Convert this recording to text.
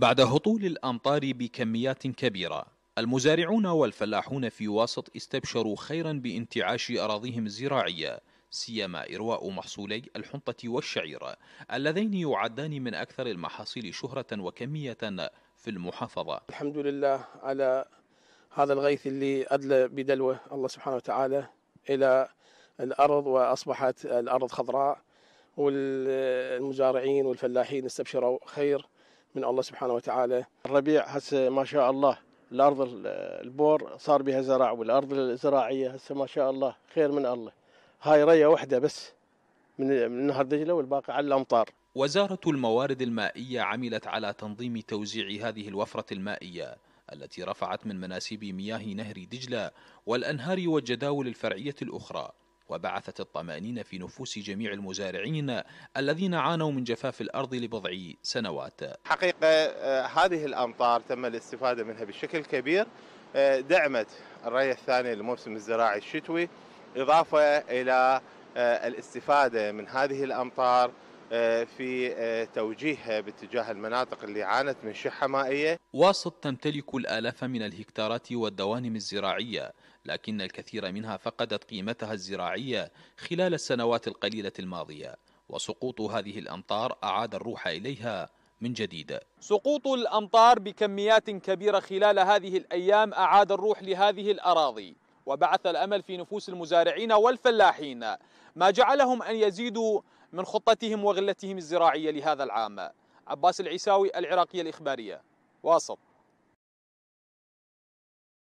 بعد هطول الأمطار بكميات كبيرة المزارعون والفلاحون في واسط استبشروا خيرا بانتعاش أراضيهم الزراعية سيما إرواء محصولي الحنطة والشعير اللذين يعدان من أكثر المحاصيل شهرة وكمية في المحافظة الحمد لله على هذا الغيث اللي أدلى بدلوه الله سبحانه وتعالى إلى الأرض وأصبحت الأرض خضراء والمزارعين والفلاحين استبشروا خير من الله سبحانه وتعالى الربيع هسه ما شاء الله الارض البور صار بها زرع والارض الزراعيه هسه ما شاء الله خير من الله هاي ريه واحده بس من نهر دجله والباقي على الامطار وزاره الموارد المائيه عملت على تنظيم توزيع هذه الوفره المائيه التي رفعت من مناسيب مياه نهر دجله والانهار والجداول الفرعيه الاخرى وبعثت الطمأنينة في نفوس جميع المزارعين الذين عانوا من جفاف الأرض لبضع سنوات حقيقة آه، هذه الأمطار تم الاستفادة منها بشكل كبير آه، دعمت الري الثاني للموسم الزراعي الشتوي إضافة إلى آه، الاستفادة من هذه الأمطار آه، في آه، توجيهها باتجاه المناطق اللي عانت من شحة مائية واسط تمتلك الآلاف من الهكتارات والدوانم الزراعية لكن الكثير منها فقدت قيمتها الزراعية خلال السنوات القليلة الماضية وسقوط هذه الأمطار أعاد الروح إليها من جديد سقوط الأمطار بكميات كبيرة خلال هذه الأيام أعاد الروح لهذه الأراضي وبعث الأمل في نفوس المزارعين والفلاحين ما جعلهم أن يزيدوا من خطتهم وغلتهم الزراعية لهذا العام عباس العيساوي العراقية الإخبارية واسط